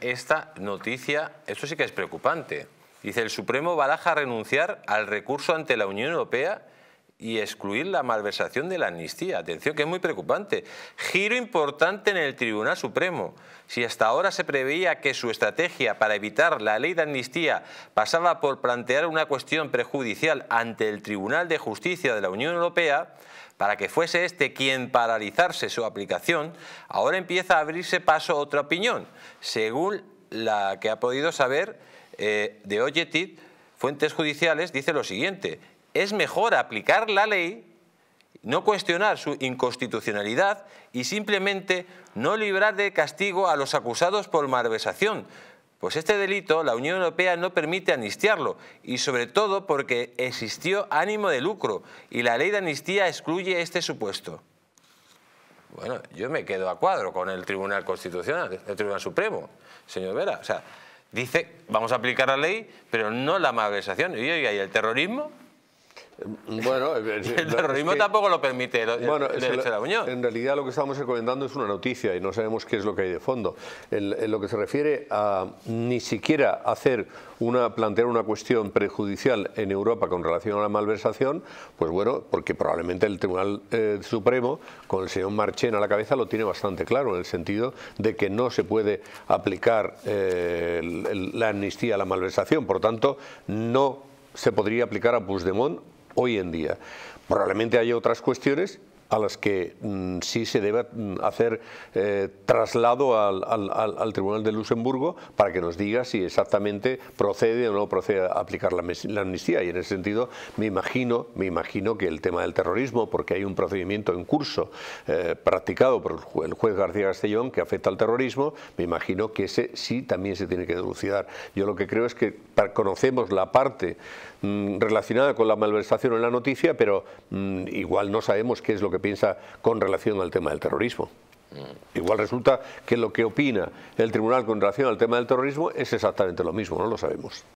Esta noticia, esto sí que es preocupante. Dice, el Supremo baraja renunciar al recurso ante la Unión Europea y excluir la malversación de la amnistía. Atención, que es muy preocupante. Giro importante en el Tribunal Supremo. Si hasta ahora se preveía que su estrategia para evitar la ley de amnistía pasaba por plantear una cuestión prejudicial ante el Tribunal de Justicia de la Unión Europea, para que fuese este quien paralizarse su aplicación, ahora empieza a abrirse paso otra opinión. Según la que ha podido saber eh, de OJETIT... fuentes judiciales dice lo siguiente, es mejor aplicar la ley, no cuestionar su inconstitucionalidad y simplemente no librar de castigo a los acusados por malversación. Pues este delito la Unión Europea no permite amnistiarlo y sobre todo porque existió ánimo de lucro y la ley de amnistía excluye este supuesto. Bueno, yo me quedo a cuadro con el Tribunal Constitucional, el Tribunal Supremo, señor Vera. O sea, dice, vamos a aplicar la ley, pero no la malversación. Y hay el terrorismo, bueno, el terrorismo tampoco lo permite bueno, En realidad lo que estamos recomendando es una noticia y no sabemos qué es lo que hay de fondo. En, lo que se refiere a ni siquiera hacer una plantear una cuestión prejudicial en Europa con relación a la malversación, pues bueno, porque probablemente el Tribunal eh, Supremo, con el señor Marchen a la cabeza, lo tiene bastante claro, en el sentido de que no se puede aplicar eh, la amnistía a la malversación. Por tanto, no se podría aplicar a Puigdemont hoy en día. Probablemente haya otras cuestiones a las que mm, sí se debe mm, hacer eh, traslado al, Tribunal de Luxemburgo para que nos diga si exactamente procede o no procede a aplicar la, amnistía. Y en ese sentido me imagino, me imagino que el tema del terrorismo, porque hay un procedimiento en curso eh, practicado por el, juez García Castellón que afecta al terrorismo, me imagino que ese sí también se tiene que delucidar. Yo lo que creo es que conocemos la parte mm, relacionada con la malversación en la noticia, pero igual no sabemos qué es lo que piensa con relación al tema del terrorismo. Igual resulta que lo que opina el tribunal con relación al tema del terrorismo es exactamente lo mismo, no lo sabemos.